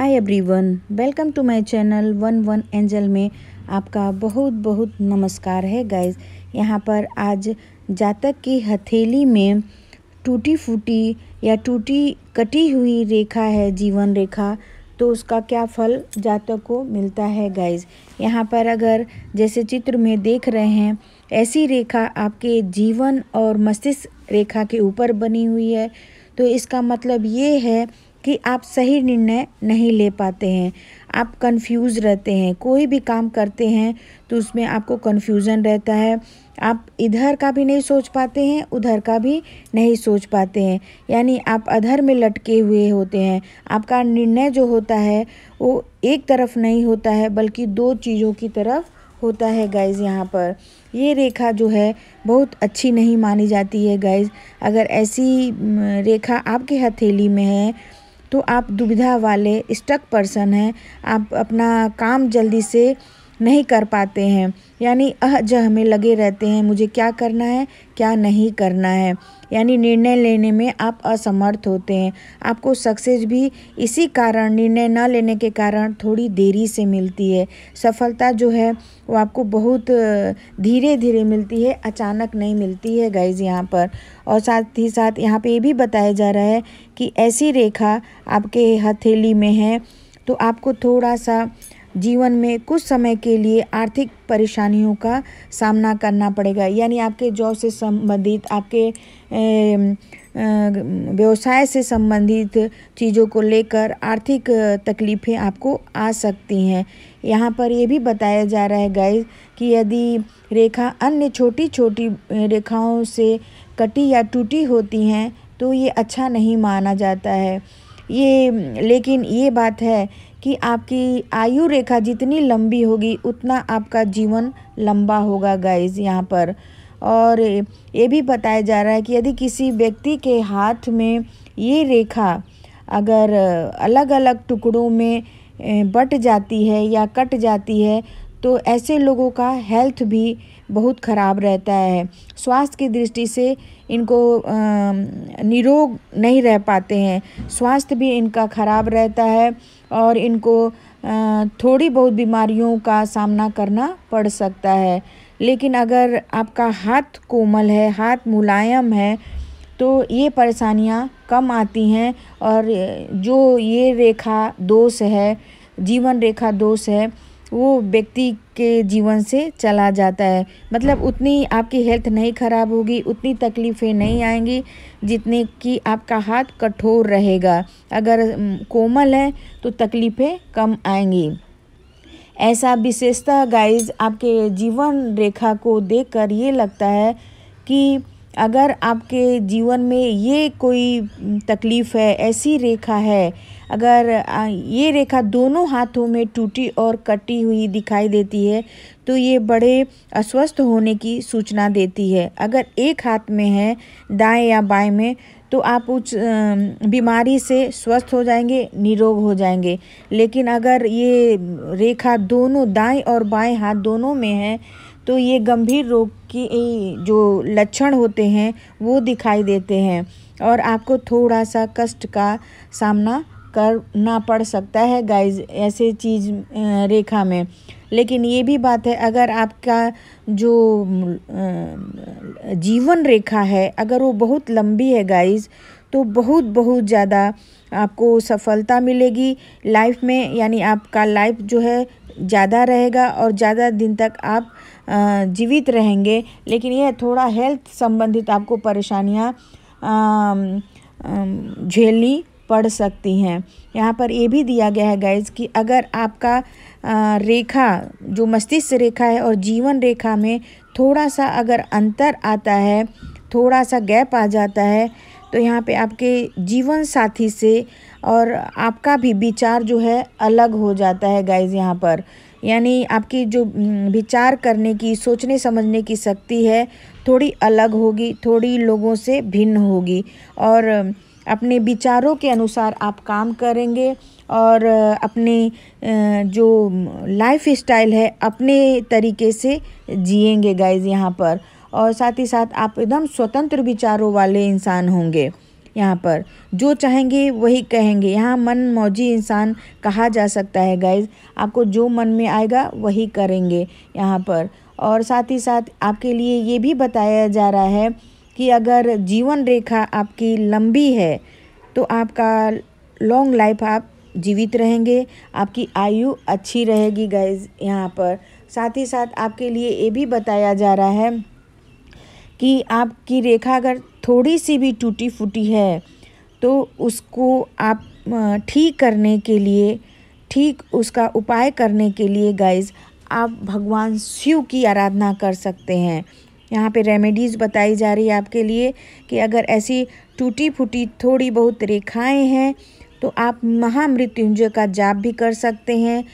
hi everyone welcome to my channel one one angel में आपका बहुत बहुत नमस्कार है गाइस यहाँ पर आज जातक की हथेली में टूटी फूटी या टूटी कटी हुई रेखा है जीवन रेखा तो उसका क्या फल जातक को मिलता है गाइस यहाँ पर अगर जैसे चित्र में देख रहे हैं ऐसी रेखा आपके जीवन और मस्तिष्क रेखा के ऊपर बनी हुई है तो इसका मतलब ये है कि आप सही निर्णय नहीं ले पाते हैं आप कंफ्यूज रहते हैं कोई भी काम करते हैं तो उसमें आपको कंफ्यूजन रहता है आप इधर का भी नहीं सोच पाते हैं उधर का भी नहीं सोच पाते हैं यानी आप अधर में लटके हुए होते हैं आपका निर्णय जो होता है वो एक तरफ नहीं होता है बल्कि दो चीज़ों की तरफ होता है गाइज़ यहाँ पर ये रेखा जो है बहुत अच्छी नहीं मानी जाती है गाइज़ अगर ऐसी रेखा आपके हथेली में है तो आप दुविधा वाले स्टक पर्सन हैं आप अपना काम जल्दी से नहीं कर पाते हैं यानी अहजह में लगे रहते हैं मुझे क्या करना है क्या नहीं करना है यानी निर्णय लेने में आप असमर्थ होते हैं आपको सक्सेस भी इसी कारण निर्णय न लेने के कारण थोड़ी देरी से मिलती है सफलता जो है वो आपको बहुत धीरे धीरे मिलती है अचानक नहीं मिलती है गाइज यहाँ पर और साथ ही साथ यहाँ पे ये भी बताया जा रहा है कि ऐसी रेखा आपके हथेली में है तो आपको थोड़ा सा जीवन में कुछ समय के लिए आर्थिक परेशानियों का सामना करना पड़ेगा यानी आपके जॉब से संबंधित आपके व्यवसाय से संबंधित चीज़ों को लेकर आर्थिक तकलीफ़ें आपको आ सकती हैं यहाँ पर यह भी बताया जा रहा है गाइस कि यदि रेखा अन्य छोटी छोटी रेखाओं से कटी या टूटी होती हैं तो ये अच्छा नहीं माना जाता है ये लेकिन ये बात है कि आपकी आयु रेखा जितनी लंबी होगी उतना आपका जीवन लंबा होगा गाइज यहाँ पर और ये भी बताया जा रहा है कि यदि किसी व्यक्ति के हाथ में ये रेखा अगर अलग अलग टुकड़ों में बट जाती है या कट जाती है तो ऐसे लोगों का हेल्थ भी बहुत ख़राब रहता है स्वास्थ्य की दृष्टि से इनको निरोग नहीं रह पाते हैं स्वास्थ्य भी इनका ख़राब रहता है और इनको थोड़ी बहुत बीमारियों का सामना करना पड़ सकता है लेकिन अगर आपका हाथ कोमल है हाथ मुलायम है तो ये परेशानियाँ कम आती हैं और जो ये रेखा दोष है जीवन रेखा दोष है वो व्यक्ति के जीवन से चला जाता है मतलब उतनी आपकी हेल्थ नहीं ख़राब होगी उतनी तकलीफ़ें नहीं आएंगी जितने कि आपका हाथ कठोर रहेगा अगर कोमल है तो तकलीफ़ें कम आएंगी ऐसा विशेषता गाइस आपके जीवन रेखा को देखकर ये लगता है कि अगर आपके जीवन में ये कोई तकलीफ़ है ऐसी रेखा है अगर ये रेखा दोनों हाथों में टूटी और कटी हुई दिखाई देती है तो ये बड़े अस्वस्थ होने की सूचना देती है अगर एक हाथ में है दाएं या बाएं में तो आप उस बीमारी से स्वस्थ हो जाएंगे निरोग हो जाएंगे लेकिन अगर ये रेखा दोनों दाएं और बाएं हाथ दोनों में है तो ये गंभीर रोग की जो लक्षण होते हैं वो दिखाई देते हैं और आपको थोड़ा सा कष्ट का सामना करना पड़ सकता है गाइस ऐसे चीज़ रेखा में लेकिन ये भी बात है अगर आपका जो जीवन रेखा है अगर वो बहुत लंबी है गाइस तो बहुत बहुत ज़्यादा आपको सफलता मिलेगी लाइफ में यानी आपका लाइफ जो है ज़्यादा रहेगा और ज़्यादा दिन तक आप जीवित रहेंगे लेकिन यह थोड़ा हेल्थ संबंधित आपको परेशानियाँ झेलनी पड़ सकती हैं यहाँ पर ये भी दिया गया है गैस कि अगर आपका रेखा जो मस्तिष्क रेखा है और जीवन रेखा में थोड़ा सा अगर अंतर आता है थोड़ा सा गैप आ जाता है तो यहाँ पे आपके जीवन साथी से और आपका भी विचार जो है अलग हो जाता है गैस यहाँ पर यानी आपकी जो हम्म, विचार करने की सोचने समझने की शक्ति है थोड़ी अलग होगी थोड़ी लोगों से भिन्न होगी और अपने विचारों के अनुसार आप काम करेंगे और अपने जो लाइफ हम्म, स्टाइल है अपने तरीके से जिएंगे गाइज यहाँ पर और साथ ही साथ आप एकदम स्वतंत्र विचारों वाले इंसान होंगे यहाँ पर जो चाहेंगे वही कहेंगे यहाँ मन मौजी इंसान कहा जा सकता है गाइज आपको जो मन में आएगा वही करेंगे यहाँ पर और साथ ही साथ आपके लिए ये भी बताया जा रहा है कि अगर जीवन रेखा आपकी लंबी है तो आपका लॉन्ग लाइफ आप जीवित रहेंगे आपकी आयु अच्छी रहेगी गाइज यहाँ पर साथ ही साथ आपके लिए ये भी बताया जा रहा है कि आपकी रेखा अगर थोड़ी सी भी टूटी फूटी है तो उसको आप ठीक करने के लिए ठीक उसका उपाय करने के लिए गाइज आप भगवान शिव की आराधना कर सकते हैं यहाँ पे रेमेडीज़ बताई जा रही है आपके लिए कि अगर ऐसी टूटी फूटी थोड़ी बहुत रेखाएं हैं तो आप महामृत्युंजय का जाप भी कर सकते हैं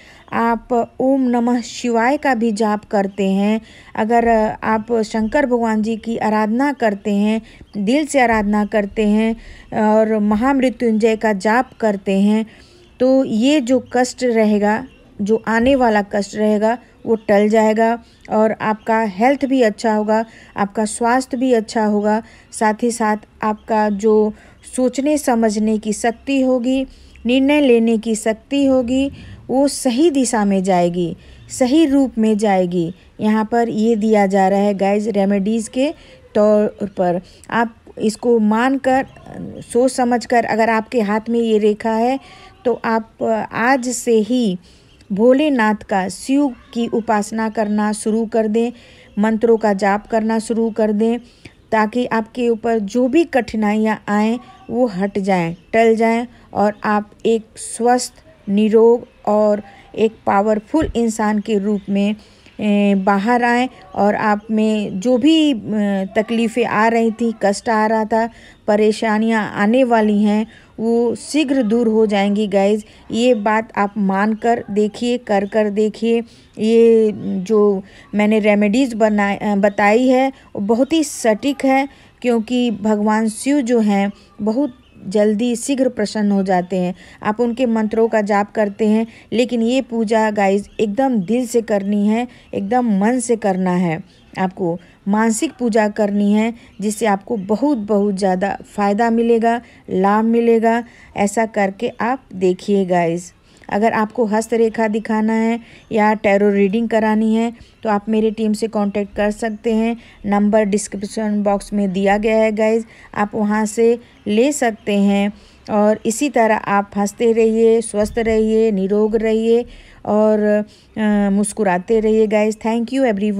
आप ओम नमः शिवाय का भी जाप करते हैं अगर आप शंकर भगवान जी की आराधना करते हैं दिल से आराधना करते हैं और महामृत्युंजय का जाप करते हैं तो ये जो कष्ट रहेगा जो आने वाला कष्ट रहेगा वो टल जाएगा और आपका हेल्थ भी अच्छा होगा आपका स्वास्थ्य भी अच्छा होगा साथ ही साथ आपका जो सोचने समझने की शक्ति होगी निर्णय लेने की शक्ति होगी वो सही दिशा में जाएगी सही रूप में जाएगी यहाँ पर ये दिया जा रहा है गाइज रेमेडीज़ के तौर पर आप इसको मानकर सोच समझकर अगर आपके हाथ में ये रेखा है तो आप आज से ही भोलेनाथ का शिव की उपासना करना शुरू कर दें मंत्रों का जाप करना शुरू कर दें ताकि आपके ऊपर जो भी कठिनाइयाँ आएँ वो हट जाएं, टल जाएं और आप एक स्वस्थ निरोग और एक पावरफुल इंसान के रूप में बाहर आए और आप में जो भी तकलीफ़ें आ रही थी कष्ट आ रहा था परेशानियां आने वाली हैं वो शीघ्र दूर हो जाएंगी गाइज ये बात आप मान कर देखिए कर कर देखिए ये जो मैंने रेमेडीज़ बनाए बताई है वो बहुत ही सटीक है क्योंकि भगवान शिव जो हैं बहुत जल्दी शीघ्र प्रसन्न हो जाते हैं आप उनके मंत्रों का जाप करते हैं लेकिन ये पूजा गाइस एकदम दिल से करनी है एकदम मन से करना है आपको मानसिक पूजा करनी है जिससे आपको बहुत बहुत ज़्यादा फ़ायदा मिलेगा लाभ मिलेगा ऐसा करके आप देखिए गाइस अगर आपको हस्तरेखा दिखाना है या टैरो रीडिंग करानी है तो आप मेरे टीम से कांटेक्ट कर सकते हैं नंबर डिस्क्रिप्शन बॉक्स में दिया गया है गाइज आप वहाँ से ले सकते हैं और इसी तरह आप हंसते रहिए स्वस्थ रहिए निरोग रहिए और मुस्कुराते रहिए गाइज थैंक यू एवरी